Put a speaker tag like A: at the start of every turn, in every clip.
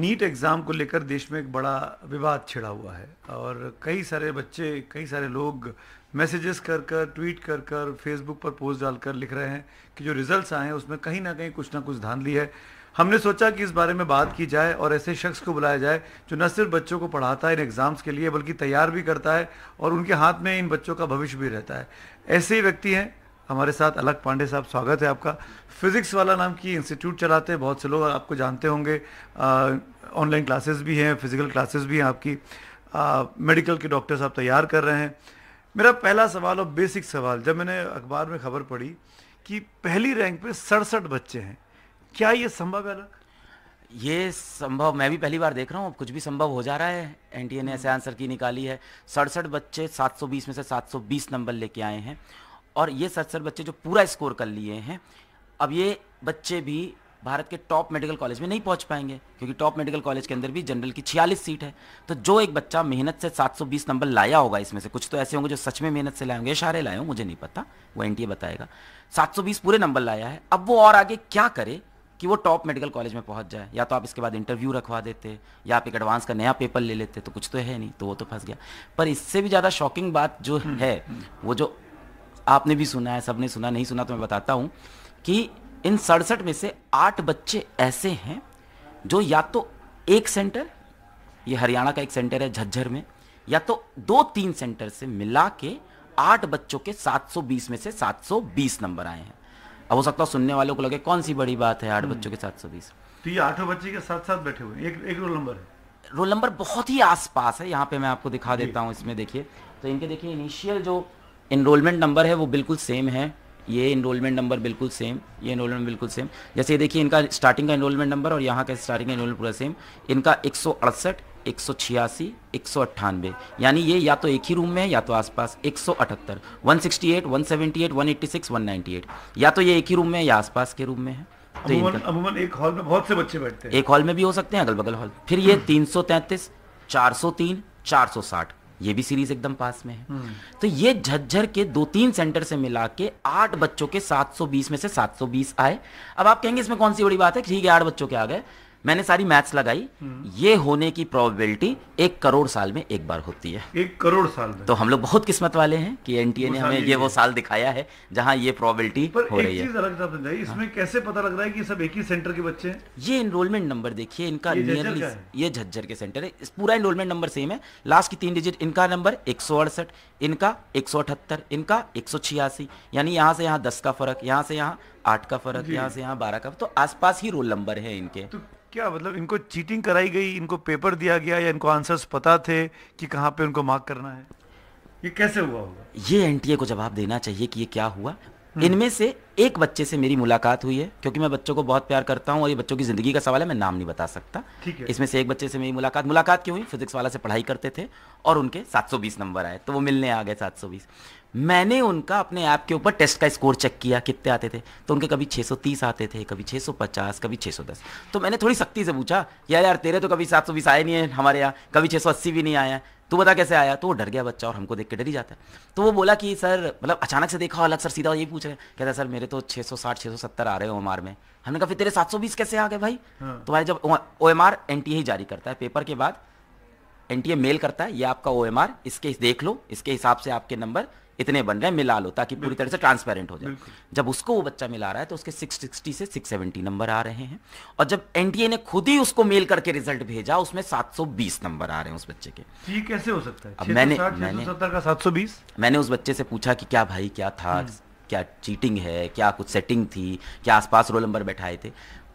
A: NEET exam को लेकर देश में एक बड़ा विवाद छिड़ा हुआ है और कई सारे बच्चे कई सारे लोग मैसेजेस कर कर ट्वीट कर कर फेसबुक पर पोस्ट डालकर लिख रहे हैं कि जो रिजल्ट्स आए हैं उसमें कहीं ना कहीं कुछ ना कुछ ली है हमने सोचा कि इस बारे में बात की जाए और ऐसे शख्स को बुलाया जाए जो न सिर्फ बच्चों को पढ़ाता है इन एग्ज़ाम्स के लिए बल्कि तैयार भी करता है और उनके हाथ में इन बच्चों का भविष्य भी रहता है ऐसे ही व्यक्ति हैं हमारे साथ अलग पांडे साहब स्वागत है आपका फिज़िक्स वाला नाम की इंस्टीट्यूट चलाते हैं बहुत से लोग आपको जानते होंगे ऑनलाइन क्लासेस भी हैं फिज़िकल क्लासेस भी हैं आपकी आ, मेडिकल के डॉक्टर साहब तैयार कर रहे हैं मेरा पहला सवाल और बेसिक सवाल जब मैंने अखबार में खबर पढ़ी कि पहली रैंक पे सड़सठ बच्चे हैं क्या ये संभव है ये संभव
B: मैं भी पहली बार देख रहा हूँ कुछ भी संभव हो जा रहा है एन ने ऐसे आंसर की निकाली है सड़सठ बच्चे 720 में से 720 नंबर लेके आए हैं और ये सड़सठ बच्चे जो पूरा स्कोर कर लिए हैं अब ये बच्चे भी भारत के टॉप मेडिकल कॉलेज में नहीं पहुंच पाएंगे क्योंकि टॉप मेडिकल कॉलेज के अंदर भी जनरल की छियालीस सीट है तो जो एक बच्चा मेहनत से 720 नंबर लाया होगा इसमें से कुछ तो ऐसे होंगे जो सच में मेहनत से लाए होंगे इशारे लाए हों मुझे नहीं पता वो एन बताएगा 720 पूरे नंबर लाया है अब वो और आगे क्या करे कि वो टॉप मेडिकल कॉलेज में पहुंच जाए या तो आप इसके बाद इंटरव्यू रखवा देते या आप एक एडवांस का नया पेपर ले लेते तो कुछ तो है नहीं तो वो तो फंस गया पर इससे भी ज़्यादा शॉकिंग बात जो हम्म, है हम्म। वो जो आपने भी सुना है सबने सुना नहीं सुना तो मैं बताता हूँ कि इन सड़सठ में से आठ बच्चे ऐसे हैं जो या तो एक सेंटर ये हरियाणा का एक सेंटर है झज्जर में या तो दो तीन सेंटर से मिला के आठ बच्चों के 720 में से 720 नंबर आए हैं अब हो सकता है सुनने वालों को लगे कौन सी बड़ी बात है आठ हम्म। बच्चों के 720
A: तो ये आठों बच्चे के साथ साथ बैठे हुए एक एक रोल नंबर है
B: रोल नंबर बहुत ही आसपास है यहाँ पे मैं आपको दिखा देता हूँ इसमें देखिए तो इनके देखिए इनिशियल जो इनरोलमेंट नंबर है वो बिल्कुल सेम है ये इनरोलमेंट नंबर बिल्कुल सेम ये इनरोलमेंट बिल्कुल सेम जैसे ये देखिए इनका स्टार्टिंग का इनरोलमेंट नंबर और यहाँ का स्टार्टिंग का इनरोलमेंट पूरा सेम इनका एक सौ अड़सठ एक सौ छियासी एक सौ अट्ठानवे यानी ये या तो एक ही रूम में है या तो आसपास एक सौ अठहत्तर one sixty eight one seventy eight one eighty six one ninety eight या तो ये एक ही रूम में है या आसपास के रूम में है
A: तो अमूमन एक हॉल में बहुत से बच्चे बैठते हैं एक
B: हॉल में भी हो सकते हैं अगल बगल हॉल फिर ये तीन सौ तैंतीस चार सौ तीन चार सौ साठ ये भी सीरीज एकदम पास में है हम्म। तो ये झज्जर के दो तीन सेंटर से मिला के आठ बच्चों के 720 में से 720 आए अब आप कहेंगे इसमें कौन सी बड़ी बात है ठीक है आठ बच्चों के आ गए मैंने सारी मैथ्स लगाई हम्म। ये होने की प्रोबेबिलिटी एक करोड़ साल में एक बार होती है
A: एक करोड़ साल में तो
B: हम लोग बहुत किस्मत वाले हैं कि एनटीए ने हमें ये वो साल दिखाया है जहाँ ये प्रोबेबिलिटी हो रही है
A: अलग हाँ। इसमें कैसे पता लग रहा है कि सब एक ही सेंटर के बच्चे हैं ये इनरोलमेंट नंबर देखिए इनका नियरली
B: ये झज्जर के सेंटर है पूरा इनरोलमेंट नंबर सेम है लास्ट की तीन डिजिट इनका नंबर एक इनका एक इनका एक यानी यहाँ से यहाँ दस का फर्क यहाँ से यहाँ आठ का फर्क यहाँ से यहाँ बारह का तो आसपास ही रोल नंबर है इनके तो
A: क्या मतलब इनको चीटिंग कराई गई इनको पेपर दिया गया या इनको आंसर्स पता थे कि कहाँ पे उनको मार्क करना है ये कैसे हुआ होगा
B: ये एनटीए को जवाब देना चाहिए कि ये क्या हुआ हम्म। इनमें से एक बच्चे से मेरी मुलाकात हुई है क्योंकि मैं बच्चों को बहुत प्यार करता हूं और ये बच्चों की जिंदगी का सवाल है मैं नाम नहीं बता सकता ठीक है इसमें से एक बच्चे से मेरी मुलाकात मुलाकात क्यों हुई फिजिक्स वाला से पढ़ाई करते थे और उनके 720 नंबर आए तो वो मिलने आ गए 720 मैंने उनका अपने ऐप के ऊपर टेस्ट का स्कोर चेक किया कितने आते थे तो उनके कभी 630 आते थे कभी 650 कभी 610 तो मैंने थोड़ी सख्ती से पूछा यार यार तेरे तो कभी सौ आए नहीं है हमारे यहाँ कभी 680 भी नहीं आया तू बता कैसे आया तो वो डर गया बच्चा और हमको देख के डर ही जाता है तो वो बोला कि सर मतलब अचानक से देखा अलग सर सीधा यही पूछ रहे कहते सर मेरे तो सौ सत्तर आ रहे हैं ओ में हमने कहा फिर तेरे बीस कैसे आ गए भाई तो तुम्हारे जब O M R N T जारी करता है पेपर के बाद एन टी मेल करता है ये आपका ओ एम आर इसके देख लो इसके हिसाब से आपके नंबर इतने बन रहे हैं मिला लो ताकि पूरी तरह से ट्रांसपेरेंट हो जाए जब उसको वो बच्चा मिला रहा है तो उसके 660 से 670 नंबर आ रहे हैं और जब एनटीए ने खुद ही उसको मेल करके रिजल्ट भेजा उसमें 720 नंबर आ रहे हैं उस बच्चे के
A: ये कैसे हो सकता है अब मैंने मैंने का
B: सात मैंने उस बच्चे से पूछा कि क्या भाई क्या था हम्म। क्या चीटिंग है क्या कुछ सेटिंग थी क्या आसपास रोल नंबर बैठाए थे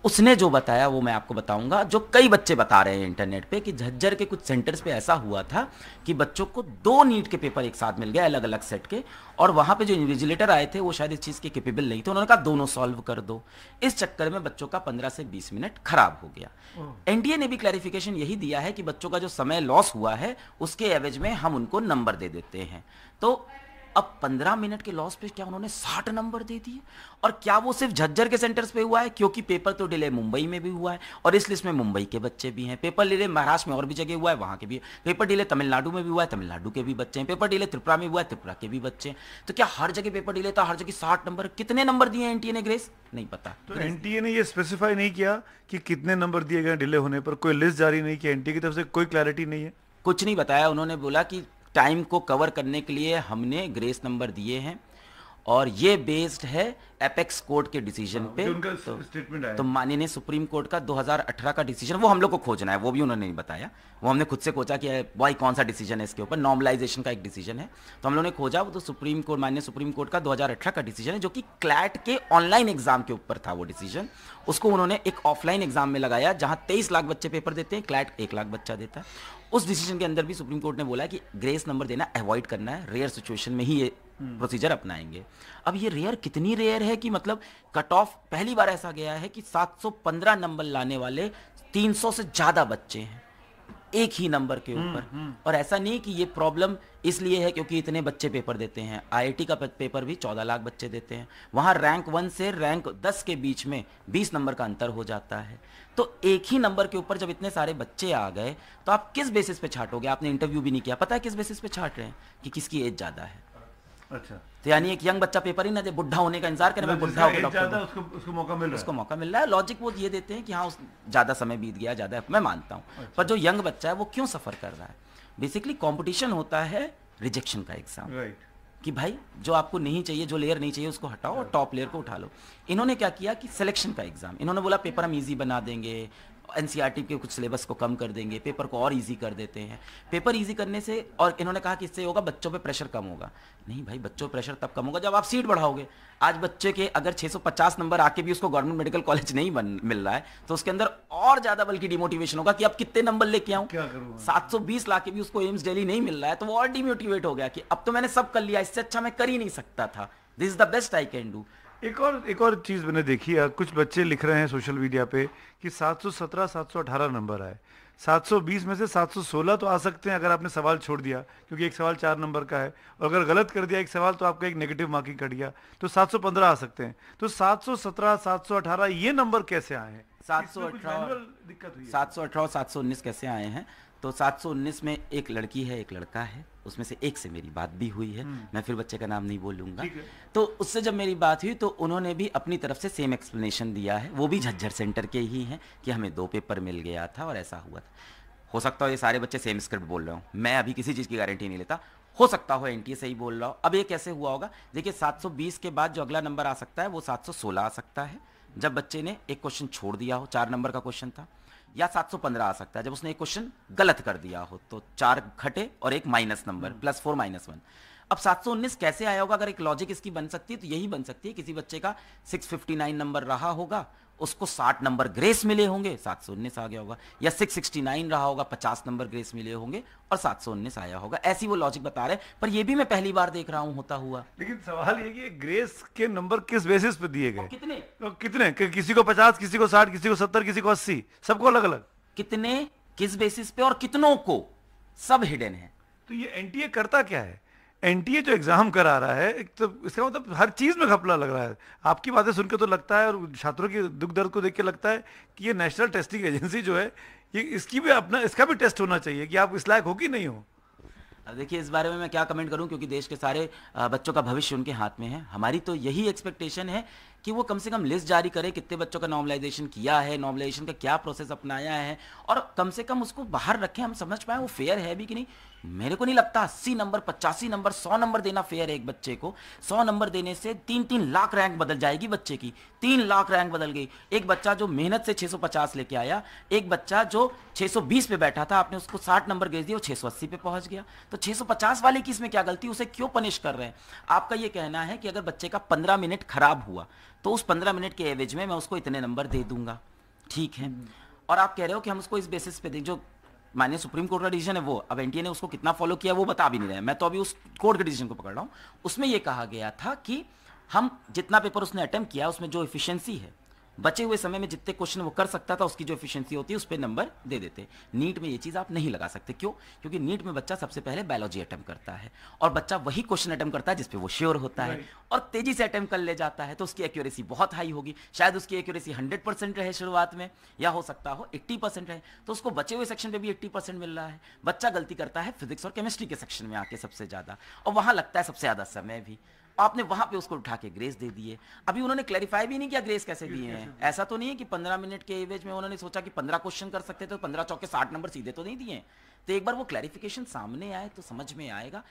B: उसने जो बताया वो मैं आपको बताऊंगा जो कई बच्चे बता रहे हैं इंटरनेट पे कि झज्जर के कुछ सेंटर्स पे ऐसा हुआ था कि बच्चों को दो नीट के पेपर एक साथ मिल गए अलग अलग सेट के और वहां पे जो इन्विजिलेटर आए थे वो शायद इस चीज़ के केपेबल नहीं थे उन्होंने कहा दोनों सॉल्व कर दो इस चक्कर में बच्चों का पंद्रह से बीस मिनट खराब हो गया एनडीए ने भी क्लैरिफिकेशन यही दिया है कि बच्चों का जो समय लॉस हुआ है उसके एवेज में हम उनको नंबर दे देते हैं तो अब 15 मिनट के लॉस पे क्या उन्होंने 60 नंबर दे दिए और क्या वो सिर्फ झज्जर के सेंटर्स पे हुआ है क्योंकि पेपर तो डिले मुंबई में भी हुआ है और इस लिस्ट में मुंबई के बच्चे भी हैं पेपर डिले महाराष्ट्र में और भी जगह हुआ है वहां के भी पेपर डिले तमिलनाडु में भी हुआ है तमिलनाडु के भी बच्चे हैं पेपर डिले त्रिपुरा में हुआ है त्रिपुरा के भी बच्चे हैं तो क्या हर जगह पेपर डिले था हर जगह साठ नंबर कितने नंबर दिए एनटीए ने ग्रेस नहीं पता तो
A: एनटीए ने यह स्पेसिफाई नहीं किया कि कितने नंबर दिए गए डिले होने पर कोई लिस्ट जारी नहीं किया एनटीए की तरफ से कोई क्लैरिटी नहीं है कुछ नहीं बताया उन्होंने बोला कि टाइम को कवर करने
B: के लिए हमने ग्रेस नंबर दिए हैं और ये बेस्ड है एपेक्स कोर्ट के डिसीजन हाँ, पे
A: तो, तो
B: माननीय सुप्रीम कोर्ट का 2018 का डिसीजन वो हम लोग को खोजना है वो भी उन्होंने नहीं बताया वो हमने खुद से खोजा कि वाई कौन सा डिसीजन है इसके ऊपर नॉर्मलाइजेशन का एक डिसीजन है तो हम लोगों ने खोजा वो तो सुप्रीम कोर्ट माननीय सुप्रीम कोर्ट का दो का डिसीजन है जो कि क्लैट के ऑनलाइन एग्जाम के ऊपर था वो डिसीजन उसको उन्होंने एक ऑफलाइन एग्जाम में लगाया जहां तेईस लाख बच्चे पेपर देते हैं क्लैट एक लाख बच्चा देता है उस डिसीजन के अंदर भी सुप्रीम कोर्ट ने बोला कि ग्रेस नंबर देना अवॉइड करना है रेयर सिचुएशन में ही ये हम्म। प्रोसीजर अपनाएंगे अब ये रेयर कितनी रेयर है कि मतलब कट ऑफ पहली बार ऐसा गया है कि 715 नंबर लाने वाले 300 से ज़्यादा बच्चे हैं एक ही नंबर के हम्म, ऊपर हम्म। और ऐसा नहीं कि ये प्रॉब्लम इसलिए है क्योंकि इतने बच्चे पेपर देते हैं आईआईटी का पेपर भी चौदह लाख बच्चे देते हैं वहां रैंक वन से रैंक दस के बीच में बीस नंबर का अंतर हो जाता है तो एक ही नंबर के ऊपर जब इतने सारे बच्चे आ गए तो आप किस बेसिस पे छाटोगे आपने इंटरव्यू भी नहीं किया पता है किस बेसिस पे छाट रहे हैं कि किसकी एज ज़्यादा है अच्छा तो यानी एक यंग बच्चा पेपर ही ना दे बुढ़ा होने का इंतजार करे मैं मतलब बुढ़ा होकर डॉक्टर उसको उसको मौका मिल रहा है उसको मौका मिल रहा है लॉजिक वो ये देते हैं कि हाँ उस ज़्यादा समय बीत गया ज़्यादा मैं मानता हूँ अच्छा। पर जो यंग बच्चा है वो क्यों सफ़र कर रहा है बेसिकली कॉम्पिटिशन होता है रिजेक्शन का एग्जाम राइट कि भाई जो आपको नहीं चाहिए जो लेयर नहीं चाहिए उसको हटाओ और टॉप लेयर को उठा लो इन्होंने क्या किया कि सिलेक्शन का एग्जाम इन्होंने बोला पेपर हम इजी बना देंगे एन के कुछ सिलेबस को कम कर देंगे पेपर को और इजी कर देते हैं पेपर ईजी करने से और इन्होंने कहा कि इससे होगा बच्चों पे प्रेशर कम होगा नहीं भाई बच्चों पर प्रेशर तब कम होगा जब आप सीट बढ़ाओगे आज बच्चे के अगर 650 नंबर आके भी उसको गवर्नमेंट मेडिकल कॉलेज नहीं बन मिल रहा है तो उसके अंदर और ज्यादा बल्कि डिमोटिवेशन होगा कि अब कितने नंबर लेके आऊं सात सौ बीस लाख के भी उसको एम्स डेली नहीं मिल रहा है तो वो और डिमोटिवेट हो गया कि अब तो मैंने सब कर लिया इससे अच्छा मैं कर ही नहीं सकता था this is the best I can do
A: एक और एक और चीज़ मैंने देखी है कुछ बच्चे लिख रहे हैं सोशल मीडिया पे कि 717 718 नंबर आए 720 में से 716 तो आ सकते हैं अगर आपने सवाल छोड़ दिया क्योंकि एक सवाल चार नंबर का है और अगर गलत कर दिया एक सवाल तो आपका एक नेगेटिव मार्किंग कट गया तो 715 आ सकते हैं तो 717 718 ये नंबर कैसे आए हैं सात सौ अठारह सात सौ अठारह सात
B: सौ उन्नीस कैसे आए हैं तो 719 में एक लड़की है एक लड़का है उसमें से एक से मेरी बात भी हुई है हम्म। मैं फिर बच्चे का नाम नहीं बोलूंगा तो उससे जब मेरी बात हुई तो उन्होंने भी अपनी तरफ से सेम एक्सप्लेनेशन दिया है वो भी हम्म। झज्जर सेंटर के ही हैं कि हमें दो पेपर मिल गया था और ऐसा हुआ था हो सकता हो ये सारे बच्चे सेम स्क्रिप्ट बोल रहे हो मैं अभी किसी चीज़ की गारंटी नहीं लेता हो सकता हो एन सही बोल रहा हो अब ये कैसे हुआ होगा देखिए 720 के बाद जो अगला नंबर आ सकता है वो 716 आ सकता है जब बच्चे ने एक क्वेश्चन छोड़ दिया हो चार नंबर का क्वेश्चन था या 715 आ सकता है जब उसने एक क्वेश्चन गलत कर दिया हो तो चार घटे और एक minus number plus four minus one अब 719 कैसे आया होगा अगर एक लॉजिक इसकी बन सकती है तो यही बन सकती है किसी बच्चे का 659 नंबर रहा होगा उसको 60 नंबर ग्रेस मिले होंगे सात सौ उन्नीस आ गया होगा या 669 रहा होगा 50 नंबर ग्रेस मिले होंगे और सात सौ उन्नीस आया होगा ऐसी वो लॉजिक बता रहे हैं पर ये भी
A: मैं पहली बार देख रहा हूँ होता हुआ लेकिन सवाल ये कि ग्रेस के नंबर किस बेसिस पे दिए गए कितने तो कितने कि किसी को पचास किसी को साठ किसी को सत्तर किसी को अस्सी सबको अलग अलग कितने किस बेसिस पे और कितनों को सब हिडन है तो ये एनटीए करता क्या है एनटीए जो एग्जाम करा रहा है एक तो इसका मतलब हर चीज में घपला लग रहा है आपकी बातें सुनकर तो लगता है और छात्रों की दुख दर्द को देख के लगता है कि ये नेशनल टेस्टिंग एजेंसी जो है ये इसकी भी अपना इसका भी टेस्ट होना चाहिए कि आप इस लायक हो कि नहीं हो
B: अब देखिए इस बारे में मैं क्या कमेंट करूं क्योंकि देश के सारे बच्चों का भविष्य उनके हाथ में है हमारी तो यही एक्सपेक्टेशन है कि वो कम से कम लिस्ट जारी करे कितने बच्चों का नॉर्मलाइजेशन किया है नॉर्मलाइजेशन का क्या प्रोसेस अपनाया है और कम से कम उसको बाहर रखें हम समझ पाए वो फेयर है भी कि नहीं मेरे को नहीं लगता अस्सी नंबर पचासी नंबर सौ नंबर देना फेयर है एक बच्चे को सौ नंबर देने से तीन तीन लाख रैंक बदल जाएगी बच्चे की तीन लाख रैंक बदल गई एक बच्चा जो मेहनत से 650 लेके आया एक बच्चा जो 620 पे बैठा था आपने उसको 60 नंबर भेज दिया वो 680 पे पहुंच गया तो 650 वाले की इसमें क्या गलती उसे क्यों पनिश कर रहे हैं आपका यह कहना है कि अगर बच्चे का पंद्रह मिनट खराब हुआ तो उस पंद्रह मिनट के एवेज में मैं उसको इतने नंबर दे दूंगा ठीक है हम्म। और आप कह रहे हो कि हम उसको इस बेसिस पे दें जो मान्य सुप्रीम कोर्ट का डिसीजन है वो अब एनटीए ने उसको कितना फॉलो किया वो बता भी नहीं रहे मैं तो अभी उस कोर्ट के डिसीजन को पकड़ रहा हूँ उसमें ये कहा गया था कि हम जितना पेपर उसने अटैम्प्ट किया उसमें जो इफिशियंसी है बचे हुए समय में जितने क्वेश्चन वो कर सकता था उसकी जो एफिशिएंसी होती है उस पर नंबर दे देते नीट में ये चीज़ आप नहीं लगा सकते क्यों क्योंकि नीट में बच्चा सबसे पहले बायोलॉजी अटैम्प करता है और बच्चा वही क्वेश्चन अटैम्प करता है जिसपे वो श्योर होता है और तेजी से अटैम्प कर ले जाता है तो उसकी एक्यूरेसी बहुत हाई होगी शायद उसकी एक्यूरेसी हंड्रेड परसेंट रहे शुरुआत में या हो सकता हो एट्टी परसेंट रहे तो उसको बचे हुए सेक्शन पे भी एट्टी परसेंट मिल रहा है बच्चा गलती करता है फिजिक्स और केमिस्ट्री के सेक्शन में आके सबसे ज़्यादा और वहाँ लगता है सबसे ज़्यादा समय भी आपने वहां पे उसको उठा के ग्रेस दे दिए अभी उन्होंने क्लैरिफाई भी नहीं किया ग्रेस कैसे दिए हैं ऐसा तो नहीं है कि पंद्रह मिनट के एवेज में उन्होंने सोचा कि पंद्रह क्वेश्चन कर सकते थे तो पंद्रह चौके साठ नंबर सीधे तो नहीं दिए तो एक बार वो क्लैरिफिकेशन सामने आए तो समझ में आएगा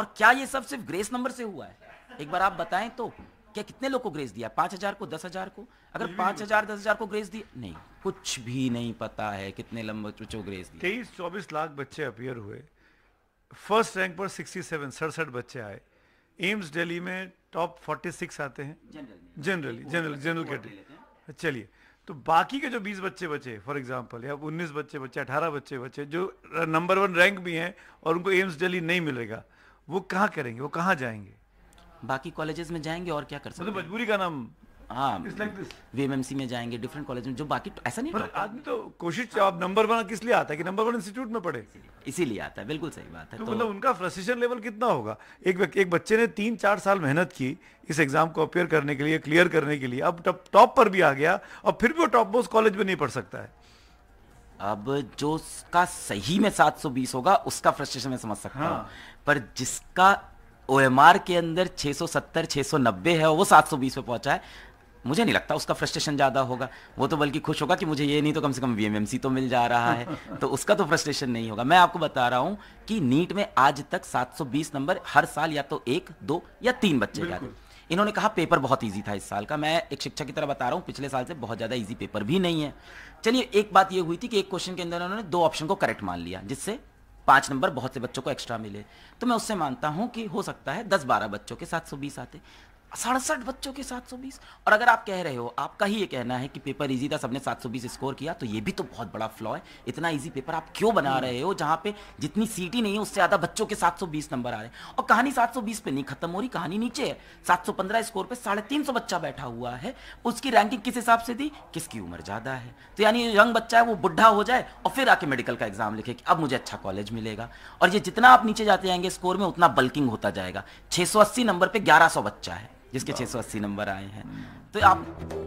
B: और क्या ये सब सिर्फ ग्रेस नंबर से हुआ है एक बार आप बताएं तो क्या कितने लोग को ग्रेस दिया पांच हजार को दस हजार को अगर पांच हजार दस हजार को ग्रेस दिया नहीं कुछ भी नहीं पता है कितने लंबे बच्चों को ग्रेस दिया
A: तेईस चौबीस लाख बच्चे अपियर हुए फर्स्ट रैंक पर सिक्सटी सेवन सड़सठ बच्चे आए एम्स दिल्ली में टॉप 46 आते हैं जनरली जनरली जनरल कैटेगरी चलिए तो बाकी के जो 20 बच्चे बचे फॉर एग्जांपल या 19 बच्चे बचे 18 बच्चे बचे जो नंबर वन रैंक भी हैं और उनको एम्स दिल्ली नहीं मिलेगा वो कहाँ करेंगे वो कहाँ जाएंगे बाकी कॉलेजेस में जाएंगे और क्या कर मतलब सकते मजबूरी का नाम हाँ,
B: में जाएंगे डिफरेंट कॉलेज में जो बाकी तो ऐसा नहीं आदमी तो कोशिश आप नंबर वन किस लिए
A: आता है कि नंबर वन इंस्टीट्यूट में पढ़े इसीलिए आता है बिल्कुल सही बात है तो, तो मतलब उनका फ्रस्ट्रेशन लेवल कितना होगा एक एक बच्चे ने तीन चार साल मेहनत की इस एग्जाम को अपेयर करने के लिए क्लियर करने के लिए अब टॉप पर भी आ गया और फिर भी वो टॉप मोस्ट कॉलेज में नहीं पढ़ सकता है अब जो
B: उसका सही में 720 होगा उसका फ्रस्ट्रेशन मैं समझ सकता हूँ हाँ। पर जिसका ओ के अंदर 670 690 है वो 720 पे पहुंचा है मुझे नहीं लगता उसका फ्रस्ट्रेशन ज़्यादा होगा वो तो बल्कि खुश होगा कि मुझे ये नहीं तो कम से कम वी तो मिल जा रहा है तो उसका तो फ्रस्ट्रेशन नहीं होगा मैं आपको बता रहा हूँ कि नीट में आज तक 720 नंबर हर साल या तो एक दो या तीन बच्चे जाते इन्होंने कहा पेपर बहुत ईजी था इस साल का मैं एक शिक्षक की तरह बता रहा हूँ पिछले साल से बहुत ज़्यादा ईजी पेपर भी नहीं है चलिए एक बात यह हुई थी कि एक क्वेश्चन के अंदर उन्होंने दो ऑप्शन को करेक्ट मान लिया जिससे पांच नंबर बहुत से बच्चों को एक्स्ट्रा मिले तो मैं उससे मानता हूं कि हो सकता है दस बारह बच्चों के सात सौ बीस आते सड़सठ बच्चों के 720 और अगर आप कह रहे हो आपका ही ये कहना है कि पेपर इजी था सबने 720 स्कोर किया तो ये भी तो बहुत बड़ा फ्लॉ है इतना इजी पेपर आप क्यों बना हम्म। रहे हो जहाँ पे जितनी सीटी नहीं है उससे ज़्यादा बच्चों के 720 नंबर आ रहे हैं और कहानी 720 पे नहीं खत्म हो रही कहानी नीचे है सात स्कोर पे साढ़े तीन बच्चा बैठा हुआ है उसकी रैंकिंग किस हिसाब से दी किसकी उम्र ज़्यादा है तो यानी यंग बच्चा है वो बुढ़ा हो जाए और फिर आके मेडिकल का एग्जाम लिखे कि अब मुझे अच्छा कॉलेज मिलेगा और ये जितना आप नीचे जाते जाएंगे स्कोर में उतना बल्किंग होता जाएगा छह नंबर पर ग्यारह बच्चा है जिसके 680 नंबर आए हैं तो हाँ। आप